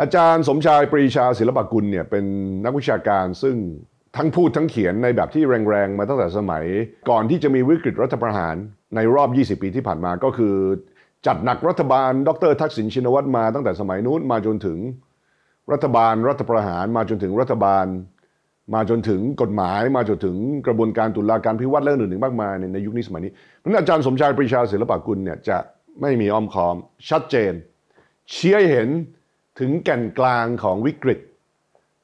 อาจารย์ สมชายปรีชาศิลปกุลเนี่ยเป็นนักวิชาการ ซึ่งทั้งพูดทั้งเขียนในแบบที่แรง ๆมาตั้งแต่สมัย ก่อนที่จะมีวิกฤตรัฐประหารในรอบ 20 ปีที่ผ่านมาก็คือจัดหนักรัฐบาล ดรทักษิณชินวัตรมาตั้งแต่สมัยนู้นมาจนถึงรัฐบาลรัฐประหาร มาจนถึงรัฐบาล มาจนถึงกฎหมาย มาจนถึงกระบวนการตุลาการพิวัตรเรื่องอื่นๆมากมายในยุคนี้สมัยนี้นั้าอาจารย์สมชายปรีชาศิลปกุลเนี่ยจะไม่มีอ้อมค้อมชัดเจนเชี่ยเห็นถึงแก่นกลางของวิกฤต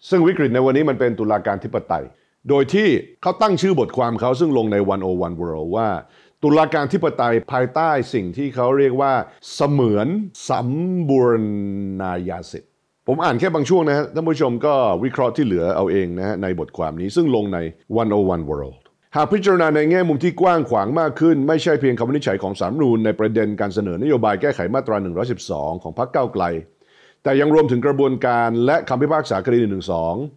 ซึ่งวิกฤตในวันนี้มันเป็นตุลาการธิปไตย โดยที่เขาตั้งชื่อบทความเขาซึ่งลงใน 101 World ว่าตุลาการธิปไตยภายใต้สิ่งที่เขาเรียกว่าเสมือนสัมบูรณาญาสิทธิ์ผมอ่านแค่บางช่วงนะฮะท่านผู้ชมก็วิเคราะห์ที่เหลือเอาเองนะฮะในบทความนี้ซึ่งลงใน 101 World หากพิจารณาในแง่มุมที่กว้างขวางมากขึ้นไม่ใช่เพียงคำวินิจฉัยของสามนูนในประเด็นการเสนอนโยบายแก้ไขมาตรา112ของพรรคเก้าไกลแต่ยังรวมถึงกระบวนการและคำพิพากษาคดี1นึ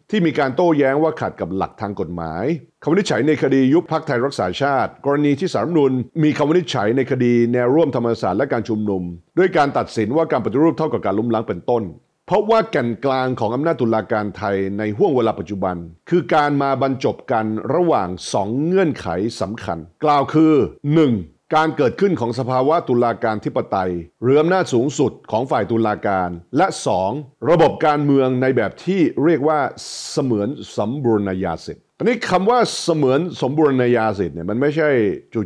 ที่มีการโต้แย้งว่าขัดกับหลักทางกฎหมายคำวินิจฉัยในคดียุบพักไทยรักษาชาติ กรณีที่สารนุนมีคำวินิจฉัยในคดีแนวร่วมธรรมศาสตร์และการชุมนุม ด้วยการตัดสินว่าการปฏิรูปเท่ากับการล้มล้างเป็นต้น เพราะว่าแก่นกลางของอำนาจตุลาการไทยในห่วงเวลาปัจจุบัน คือการมาบรรจบกันระหว่าง 2 เงื่อนไขสำคัญ กล่าวคือ 1. การเกิดขึ้นของสภาวะตุลาการทิปไตยเรืออำนาจสูงสุดของฝ่ายตุลาการ และ 2. ระบบการเมืองในแบบที่เรียกว่าเสมือนสมบูรณาญาสิทธิ์อันนี้คำว่าเสมือนสมบูรณาญาสิทธิ์เนี่ยมันไม่ใช่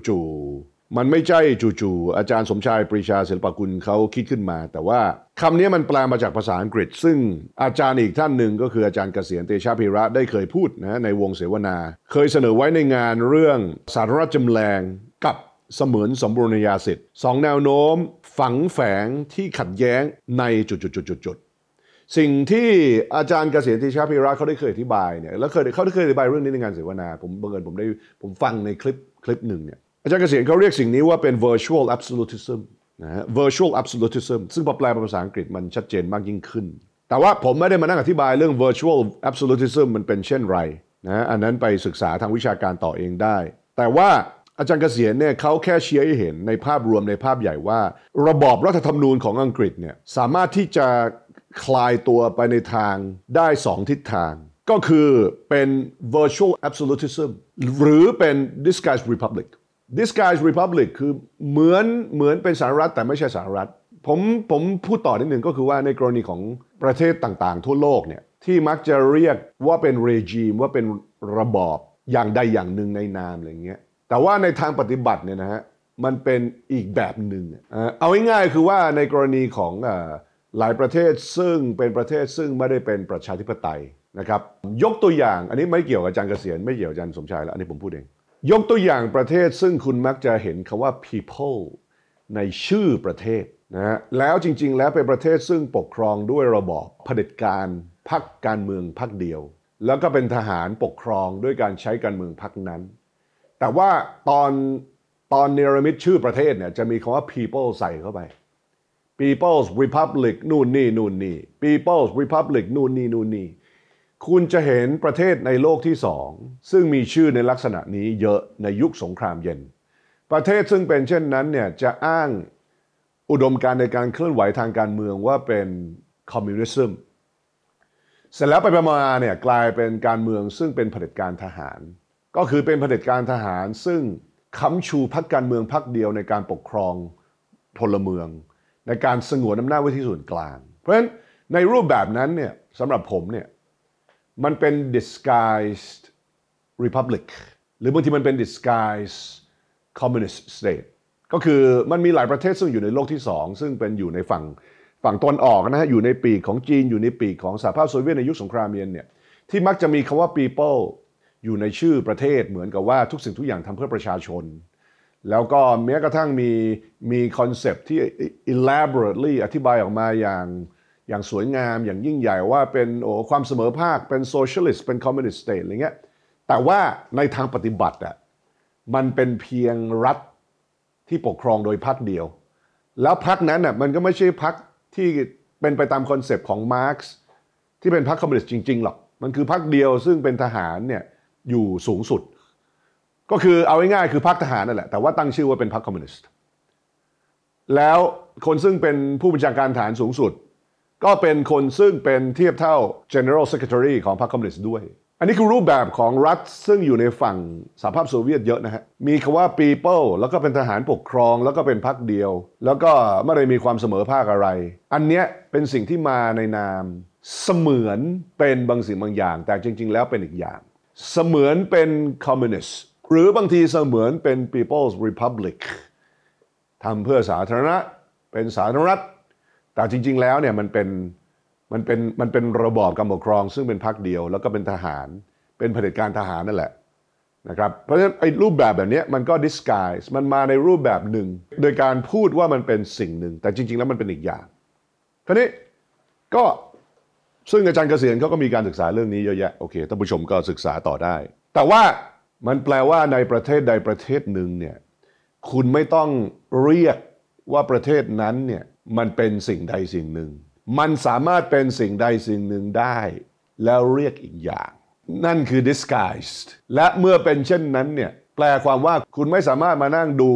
จู่ๆมันไม่ใช่จู่ๆอาจารย์สมชายปรีชาศิลปกุลเขาคิดขึ้นมา แต่ว่าคำนี้มันแปลมาจากภาษาอังกฤษ ซึ่ง อาจารย์อีกท่านหนึ่งก็คืออาจารย์เกษียณเตชะพิระได้เคยพูดนะในวงเสวนา เคยเสนอไว้ในงานเรื่องสารรัฐจำแรงเสมือนสมบูรณาญาสิทธิ์สองแนวโน้มฝังแฝงที่ขัดแย้งในจุดจุดจุดจุดจุดสิ่งที่อาจารย์เกษียณทีชาพิรักเขาได้เคยอธิบายเนี่ยแล้วเคยเขาได้เคยอธิบายเรื่องนี้ในงานเสวนา ผมบังเอิญผมได้ผมฟังในคลิปคลิปหนึ่งเนี่ยอาจารย์เกษียณเขาเรียกสิ่งนี้ว่าเป็น virtual absolutism นะฮะ virtual absolutism ซึ่งพอแปลเป็นภาษาอังกฤษมันชัดเจนมากยิ่งขึ้น แต่ว่าผมไม่ได้มานั่งอธิบายเรื่อง virtual absolutism มันเป็นเช่นไรนะอันนั้นไปศึกษาทางวิชาการต่อเองได้ แต่ว่าอาจารย์เกษียณเนี่ยเขาแค่เชียร์ให้เห็นในภาพรวมในภาพใหญ่ว่า ระบอบรัฐธรรมนูญของอังกฤษเนี่ยสามารถที่จะคลายตัวไปในทางได้สองทิศทาง ก็คือเป็น virtual absolutism หรือเป็น disguised republic disguised republic คือเหมือนเหมือนเป็นสหรัฐแต่ไม่ใช่สหรัฐผมผมพูดต่อนิดหนึ่งก็คือว่าในกรณีของประเทศต่างๆ ทั่วโลกเนี่ยที่มักจะเรียกว่าเป็นเรจีมว่าเป็นระบอบอย่างใดอย่างหนึ่งในนามอะไรเงี้ยแต่ว่าในทางปฏิบัติเนี่ยนะฮะมันเป็นอีกแบบหนึ่งเอาง่ายๆคือว่าในกรณีของหลายประเทศซึ่งเป็นประเทศซึ่งไม่ได้เป็นประชาธิปไตยนะครับยกตัวอย่างอันนี้ไม่เกี่ยวกับจานเกษียณไม่เกี่ยวกับจานสมชายแล้วอันนี้ผมพูดเอง ยกตัวอย่างประเทศซึ่งคุณมักจะเห็นคำว่า people ในชื่อประเทศนะฮะแล้วจริงๆ แล้วเป็นประเทศซึ่งปกครองด้วยระบอบเผด็จการพรรคการเมืองพรรคเดียว แล้วก็เป็นทหารปกครองด้วยการใช้การเมืองพรรคนั้นแต่ว่าตอนตอนเนรมิตชื่อประเทศเนี่ยจะมีคำว่า people ใส่เข้าไป people's republic นู่นนี่ นู่นนี่ people's republic นู่นนี่นู่นนี่ คุณจะเห็นประเทศในโลกที่สอง ซึ่งมีชื่อในลักษณะนี้เยอะในยุคสงครามเย็น ประเทศซึ่งเป็นเช่นนั้นเนี่ยจะอ้างอุดมการในการเคลื่อนไหวทางการเมืองว่าเป็นคอมมิวนิสต์เสร็จแล้วไปประมาณเนี่ยกลายเป็นการเมืองซึ่งเป็นเผด็จการทหารก็คือเป็นเผด็จการทหารซึ่งค้ำชูพักการเมืองพักเดียวในการปกครองพลเมืองในการสงวนอำนาจไว้ที่ส่วนกลาง เพราะฉะนั้น ในรูปแบบนั้นเนี่ยสำหรับผมเนี่ย มันเป็น disguised republic หรือบางทีมันเป็น disguised communist state ก็คือมันมีหลายประเทศซึ่งอยู่ในโลกที่สอง ซึ่งเป็นอยู่ในฝั่งฝั่งตอนออกนะฮะอยู่ในปีกของจีนอยู่ในปีกของสหภาพโซเวียตในยุคสงครามเย็นเนี่ยที่มักจะมีคำว่า people อยู่ในชื่อประเทศเหมือนกับว่าทุกสิ่งทุกอย่างทำเพื่อประชาชน แล้วก็แม้กระทั่งมีมีคอนเซปที่ elaborately อธิบายออกมาอย่าง อย่างสวยงาม อย่างยิ่งใหญ่ว่าเป็นโอ้ความเสมอภาคเป็นโซเชียลิสต์เป็นคอมมิวนิสต์ a t e อะไรเงี้ยแต่ว่าในทางปฏิบัติอ่ะมันเป็นเพียงรัฐที่ปกครองโดยพรรคเดียว แล้วพรรคนั้นอ่ะมันก็ไม่ใช่พรรคที่เป็นไปตามคอนเซปต์ของมาร์กซ์ที่เป็นพรรคคอมมิวนิสต์จริง ๆหรอกมันคือพรรคเดียวซึ่งเป็นทหารเนี่ยอยู่สูงสุด ก็คือเอาง่ายๆคือพรรคทหารนั่นแหละ แต่ว่าตั้งชื่อว่าเป็นพรรคคอมมิวนิสต์ แล้วคนซึ่งเป็นผู้บัญชาการฐานสูงสุด ก็เป็นคนซึ่งเป็นเทียบเท่า general secretary ของพรรคคอมมิวนิสต์ด้วย อันนี้คือรูปแบบของรัฐซึ่งอยู่ในฝั่งสหภาพโซเวียตเยอะนะฮะ มีคาว่า people แล้วก็เป็นทหารปกครอง แล้วก็เป็นพรรคเดียว แล้วก็ไม่ได้มีความเสมอภาคอะไร อันเนี้ยเป็นสิ่งที่มาในนามเสมือนเป็นบางสิ่งบางอย่าง แต่จริง ๆ แล้วเป็นอีกอย่างเสมือนเป็นคอมมิวนิสต์หรือบางทีเสมือนเป็น People's Republic ทำเพื่อสาธารณะเป็นสาธารณรัฐแต่จริง ๆแล้วเนี่ยมันเป็นมันเป็น มันเป็นระบอบการปกครอง ซึ่งเป็นพรรคเดียว แล้วก็เป็นทหารเป็นเผด็จการทหาร นั่นแหละนะครับเพราะฉะนั้นไอ้รูปแบบแบบนี้มันก็ disguise มันมาในรูปแบบหนึ่ง โดยการพูดว่ามันเป็นสิ่งหนึ่ง แต่จริง ๆแล้วมันเป็นอีกอย่างทีนี้ก็ซึ่งอาจารย์เกษียณเขาก็มีการศึกษาเรื่องนี้เยอะแยะโอเคท่านผู้ชมก็ศึกษาต่อได้ แต่ว่ามันแปลว่าในประเทศใดประเทศหนึ่งเนี่ยคุณไม่ต้องเรียกว่าประเทศนั้นเนี่ยมันเป็นสิ่งใดสิ่งหนึ่ง มันสามารถเป็นสิ่งใดสิ่งหนึ่งได้ แล้วเรียกอีกอย่าง นั่นคือ disguised และเมื่อเป็นเช่นนั้นเนี่ยแปลความว่าคุณไม่สามารถมานั่งดู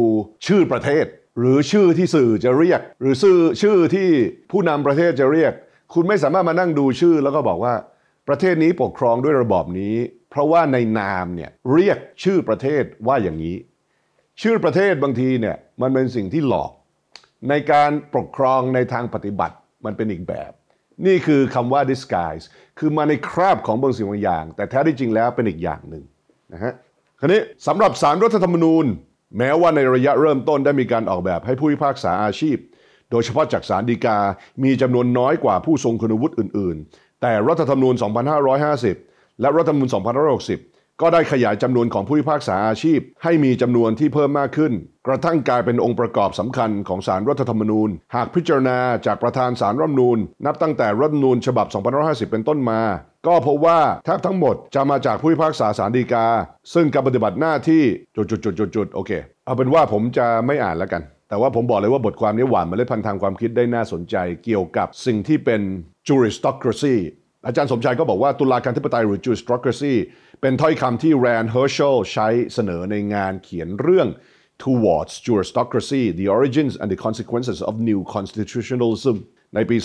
ชื่อประเทศ หรือชื่อที่สื่อจะเรียก หรือชื่อชื่อที่ผู้นำประเทศจะเรียกคุณไม่สามารถมานั่งดูชื่อแล้วก็บอกว่าประเทศนี้ปกครองด้วยระบอบนี้ เพราะว่าในนามเนี่ยเรียกชื่อประเทศว่าอย่างนี้ ชื่อประเทศบางทีเนี่ยมันเป็นสิ่งที่หลอก ในการปกครองในทางปฏิบัติมันเป็นอีกแบบ นี่คือคำว่า disguise คือมาในคราบของบางสิ่งบางอย่าง แต่แท้ ที่จริงแล้วเป็นอีกอย่างหนึ่งนะฮะคราวนี้สำหรับสารรัฐธรรมนูญ แม้ว่าในระยะเริ่มต้นได้มีการออกแบบให้ผู้พิพากษาอาชีพโดยเฉพาะจากสารดีกา มีจำนวนน้อยกว่าผู้ทรงคุณวุฒิอื่นๆ แต่รัฐธรรมนูญ 2550 และรัฐธรรมนูญ2560 ก็ได้ขยายจำนวนของผู้พิพากษาอาชีพให้มีจำนวนที่เพิ่มมากขึ้น กระทั่งกลายเป็นองค์ประกอบสำคัญของสารรัฐธรรมนูญ หากพิจารณาจากประธานสารรัฐธรรมนูญนับตั้งแต่รัฐธรรมนูญฉบับ 2550 เป็นต้นมา ก็พบว่าแทบทั้งหมดจะมาจากผู้พิพากษาสารดีกา ซึ่งการปฏิบัติหน้าที่จุดๆๆๆโอเค เอาเป็นว่าผมจะไม่อ่านแล้วกันแต่ว่าผมบอกเลยว่าบทความนี้หวานมาเล็ดพันทางความคิดได้น่าสนใจเกี่ยวกับสิ่งที่เป็น juristocracy อาจารย์สมชายก็บอกว่าตุลาการธิปไตยหรือ juristocracy เป็นถ้อยคำที่แรนเฮอร์เชลใช้เสนอในงานเขียนเรื่อง Towards Juristocracy The Origins and the Consequences of New Constitutionalism ในปี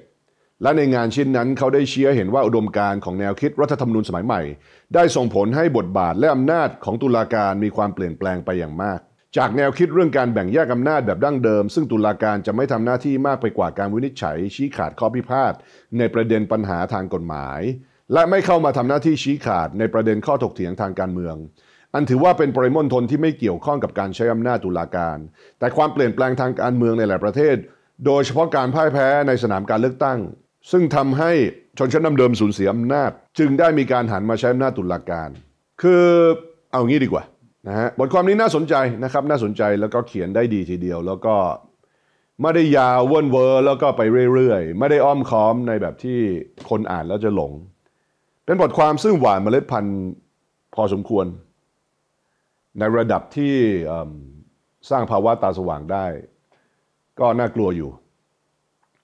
2007 และในงานชิ้นนั้นเขาได้เชี้ยเห็นว่าอุดมการณ์ของแนวคิดรัฐธรรมนูญสมัยใหม่ ได้ส่งผลให้บทบาทและอำนาจของตุลาการมีความเปลี่ยนแปลงไปอย่างมากจากแนวคิดเรื่องการแบ่งแยกอำนาจแบบดั้งเดิม ซึ่งตุลาการจะไม่ทำหน้าที่มากไปกว่าการวินิจฉัย ชี้ขาดข้อพิพาท ในประเด็นปัญหาทางกฎหมาย และไม่เข้ามาทำหน้าที่ชี้ขาดในประเด็นข้อถกเถียงทางการเมือง อันถือว่าเป็นปริมณฑลที่ไม่เกี่ยวข้องกับการใช้อำนาจตุลาการ แต่ความเปลี่ยนแปลงทางการเมืองในหลายประเทศ โดยเฉพาะการพ่ายแพ้ในสนามการเลือกตั้ง ซึ่งทำให้ชนชั้นนำเดิมสูญเสียอำนาจ จึงได้มีการหันมาใช้อำนาจตุลาการ คือเอางี้ดีกว่านะฮะบทความนี้น่าสนใจนะครับน่าสนใจแล้วก็เขียนได้ดีทีเดียว แล้วก็ไม่ได้ยาวเวินเวอร์แล้วก็ไปเรื่อยๆ ไม่ได้อ้อมค้อมในแบบที่คนอ่านแล้วจะหลง เป็นบทความซึ่งหวานเมล็ดพันธุ์พอสมควร ในระดับที่สร้างภาวะตาสว่างได้ ก็น่ากลัวอยู่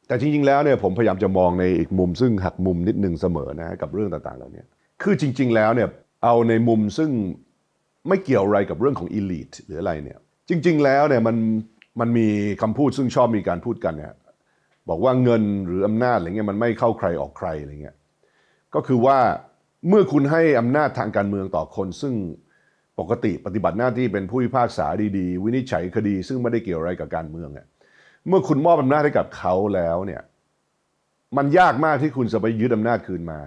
แต่จริงๆแล้วเนี่ยผมพยายามจะมองในอีกมุม ซึ่งหักมุมนิดนึงเสมอนะกับเรื่องต่างๆเหล่านี้คือจริงๆแล้วเนี่ย เอาในมุมซึ่งไม่เกี่ยวอะไรกับเรื่องของอีลิทหรืออะไรเนี่ย จริงๆแล้วเนี่ยมันมันมีคำพูดซึ่งชอบมีการพูดกันเนี่ยบอกว่าเงินหรืออำนาจอะไรเงี้ยมันไม่เข้าใครออกใครอะไรเงี้ยก็คือว่าเมื่อคุณให้อำนาจทางการเมืองต่อคนซึ่งปกติปฏิบัติหน้าที่เป็นผู้พิพากษาดี ๆวินิจฉัยคดี ซึ่งไม่ได้เกี่ยวอะไรกับการเมืองเนี่ยเมื่อคุณมอบอำนาจให้กับเขาแล้วเนี่ยมันยากมากที่คุณจะไปยึดอำนาจคืนมา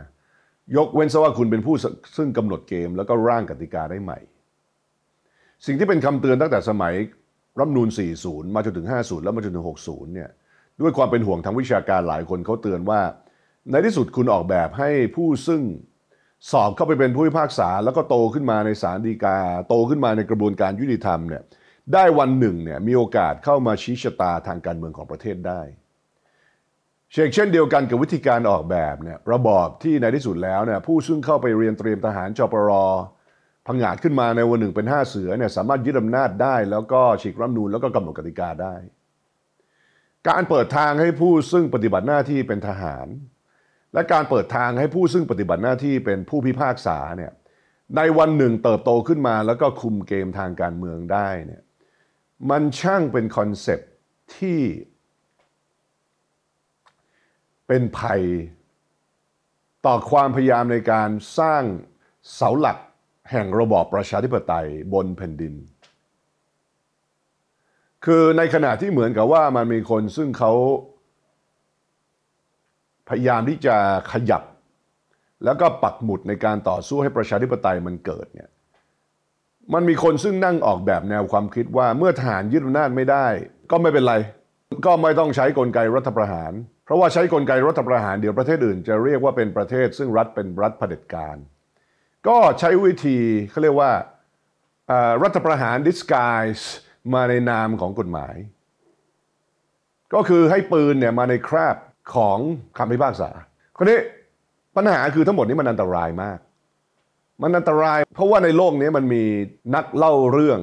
ยกเว้นซะว่าคุณเป็นผู้ซึ่งกำหนดเกม แล้วก็ร่างกติกาได้ใหม่สิ่งที่เป็นคำเตือนตั้งแต่สมัยรัฐนูล40 มาจนถึง 50 แล้วมาจนถึง 60 เนี่ย ด้วยความเป็นห่วงทางวิชาการหลายคนเขาเตือนว่า ในที่สุดคุณออกแบบให้ผู้ซึ่ง สอบเข้าไปเป็นผู้พิพากษา แล้วก็โตขึ้นมาในศาลฎีกา โตขึ้นมาในกระบวนการยุติธรรมเนี่ย ได้วันหนึ่งเนี่ยมีโอกาสเข้ามาชี้ชะตาทางการเมืองของประเทศได้ เช่นเช่นเดียวกันกับวิธีการออกแบบเนี่ยระบอบที่ในที่สุดแล้วเนี่ยผู้ซึ่งเข้าไปเรียนเตรียมทหารจปรพังาดขึ้นมาในวันหนึ่งเป็นห้าเสือเนี่ยสามารถยึดอำนาจได้ แล้วก็ฉีกรัฐนูนแล้วก็กำหนดกติกาได้ การเปิดทางให้ผู้ซึ่งปฏิบัติหน้าที่เป็นทหาร และการเปิดทางให้ผู้ซึ่งปฏิบัติหน้าที่เป็นผู้พิพากษาเนี่ยในวันหนึ่งเติบโตขึ้นมาแล้วก็คุมเกมทางการเมืองได้เนี่ยมันช่างเป็นคอนเซปที่เป็นภัยต่อความพยายามในการสร้างเสาหลักแห่งระบอบประชาธิปไตยบนแผ่นดิน คือในขณะที่เหมือนกับว่ามันมีคนซึ่งเขาพยายามที่จะขยับ แล้วก็ปักหมุดในการต่อสู้ให้ประชาธิปไตยมันเกิดเนี่ย มันมีคนซึ่งนั่งออกแบบแนวความคิดว่าเมื่อทหารยึดอำนาจไม่ได้ ก็ไม่เป็นไร ก็ไม่ต้องใช้กลไกรัฐประหาร เพราะว่าใช้กลไกรัฐประหารเดี๋ยวประเทศอื่นจะเรียกว่าเป็นประเทศ ซึ่งรัฐเป็นรัฐเผด็จการก็ใช้วิธีเขาเรียกว่ารัฐประหาร disguise มาในนามของกฎหมาย ก็คือให้ปืนเนี่ยมาในคราบของคำพิพากษาคนนี้ปัญหาคือทั้งหมดนี้มันอันตรายมาก มันอันตรายเพราะว่าในโลกนี้มันมีนักเล่าเรื่อง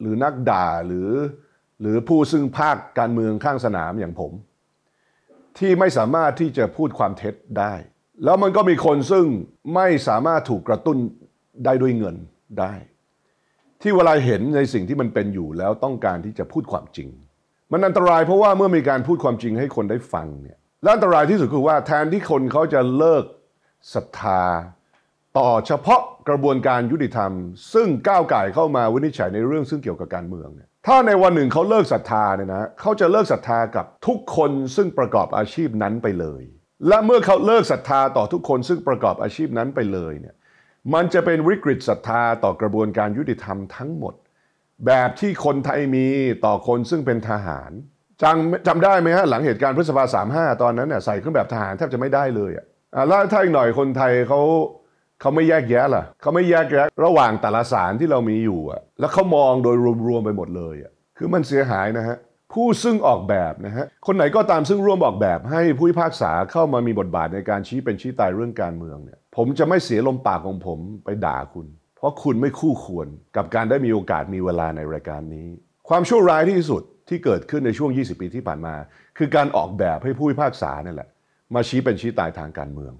หรือนักด่าหรือหรือผู้ซึ่งภาคการเมืองข้างสนามอย่างผม ที่ไม่สามารถที่จะพูดความเท็จได้แล้วมันก็มีคนซึ่งไม่สามารถถูกกระตุ้นได้ด้วยเงินได้ ที่เวลาเห็นในสิ่งที่มันเป็นอยู่แล้วต้องการที่จะพูดความจริง มันอันตรายเพราะว่าเมื่อมีการพูดความจริงให้คนได้ฟังเนี่ยและอันตรายที่สุดคือว่าแทนที่คนเขาจะเลิกศรัทธา ต่อเฉพาะกระบวนการยุติธรรม ซึ่งก้าวไก่เข้ามาวินิจฉัยในเรื่องซึ่งเกี่ยวกับการเมืองเนี่ยถ้าในวันหนึ่งเขาเลิกศรัทธาเนี่ยนะเขาจะเลิกศรัทธากับทุกคนซึ่งประกอบอาชีพนั้นไปเลยและเมื่อเขาเลิกศรัทธาต่อทุกคนซึ่งประกอบอาชีพนั้นไปเลยเนี่ยมันจะเป็นวิกฤตศรัทธาต่อกระบวนการยุติธรรมทั้งหมด แบบที่คนไทยมีต่อคนซึ่งเป็นทหารจำจำได้ไหมฮะ หลังเหตุการณ์พฤษภาสามห้าตอนนั้นเนี่ยใส่เครื่องแบบทหาร แทบจะไม่ได้เลยอ่ะแล้วถ้าอีกหน่อยคนไทยเขาเขาไม่แยกแยะล่ะ เขาไม่แยกแยะระหว่างแต่ละสารที่เรามีอยู่อ่ะแล้วเขามองโดยรวมๆไปหมดเลยอ่ะคือมันเสียหายนะฮะผู้ซึ่งออกแบบนะฮะคนไหนก็ตามซึ่งร่วมออกแบบให้ผู้พิพากษาเข้ามามีบทบาทในการชี้เป็นชี้ตายเรื่องการเมืองเนี่ยผมจะไม่เสียลมปากของผมไปด่าคุณ เพราะคุณไม่คู่ควร กับการได้มีโอกาสมีเวลาในรายการนี้ ความชั่วร้ายที่สุดที่เกิดขึ้นในช่วง 20 ปีที่ผ่านมา คือการออกแบบให้ผู้พิพากษาเนี่ยแหละมาชี้เป็นชี้ตายทางการเมือง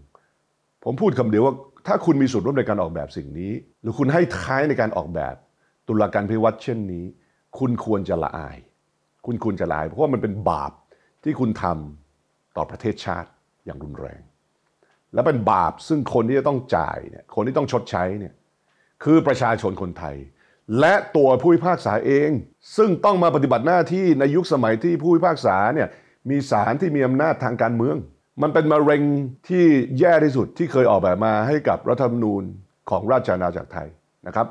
ผมพูดคำเดียวว่าถ้าคุณมีส่วนร่วมในการออกแบบสิ่งนี้ หรือคุณให้ท้ายในการออกแบบตุลาการพิวัตรเช่นนี้ คุณควรจะละอายคุณคุณจะลาย เพราะว่ามันเป็นบาปที่คุณทำต่อประเทศชาติอย่างรุนแรง และเป็นบาปซึ่งคนที่จะต้องจ่ายเนี่ยคนที่ต้องชดใช้เนี่ยคือประชาชนคนไทย และตัวผู้พิพากษาเอง ซึ่งต้องมาปฏิบัติหน้าที่ในยุคสมัยที่ผู้พิพากษาเนี่ยมีศาลที่มีอำนาจทางการเมือง มันเป็นมะเร็งที่แย่ที่สุดที่เคยออกแบบมาให้กับรัฐธรรมนูญของราชอาณาจักรไทยนะครับ